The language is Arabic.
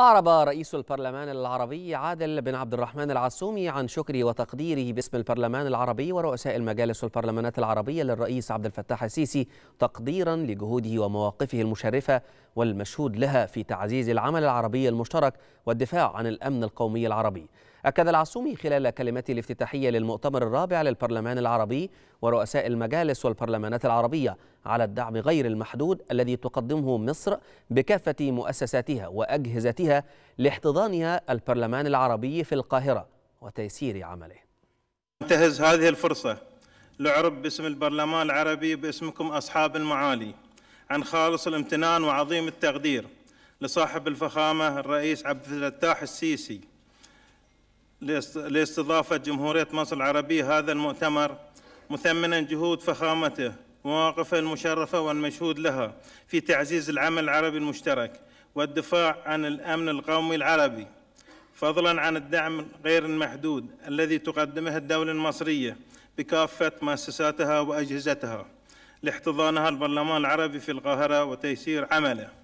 أعرب رئيس البرلمان العربي عادل بن عبد الرحمن العسومي عن شكره وتقديره باسم البرلمان العربي ورؤساء المجالس والبرلمانات العربية للرئيس عبد الفتاح السيسي تقديرا لجهوده ومواقفه المشرفة والمشهود لها في تعزيز العمل العربي المشترك والدفاع عن الأمن القومي العربي أكد العصومي خلال كلمته الافتتاحية للمؤتمر الرابع للبرلمان العربي ورؤساء المجالس والبرلمانات العربية على الدعم غير المحدود الذي تقدمه مصر بكافة مؤسساتها وأجهزتها لاحتضانها البرلمان العربي في القاهرة وتيسير عمله انتهز هذه الفرصة لعرب باسم البرلمان العربي باسمكم أصحاب المعالي عن خالص الامتنان وعظيم التقدير لصاحب الفخامة الرئيس عبد الفتاح السيسي لاستضافة جمهورية مصر العربية هذا المؤتمر مثمنا جهود فخامته مواقفه المشرفة والمشهود لها في تعزيز العمل العربي المشترك والدفاع عن الأمن القومي العربي فضلا عن الدعم غير المحدود الذي تقدمه الدولة المصرية بكافة مؤسساتها وأجهزتها لاحتضانها البرلمان العربي في القاهرة وتيسير عمله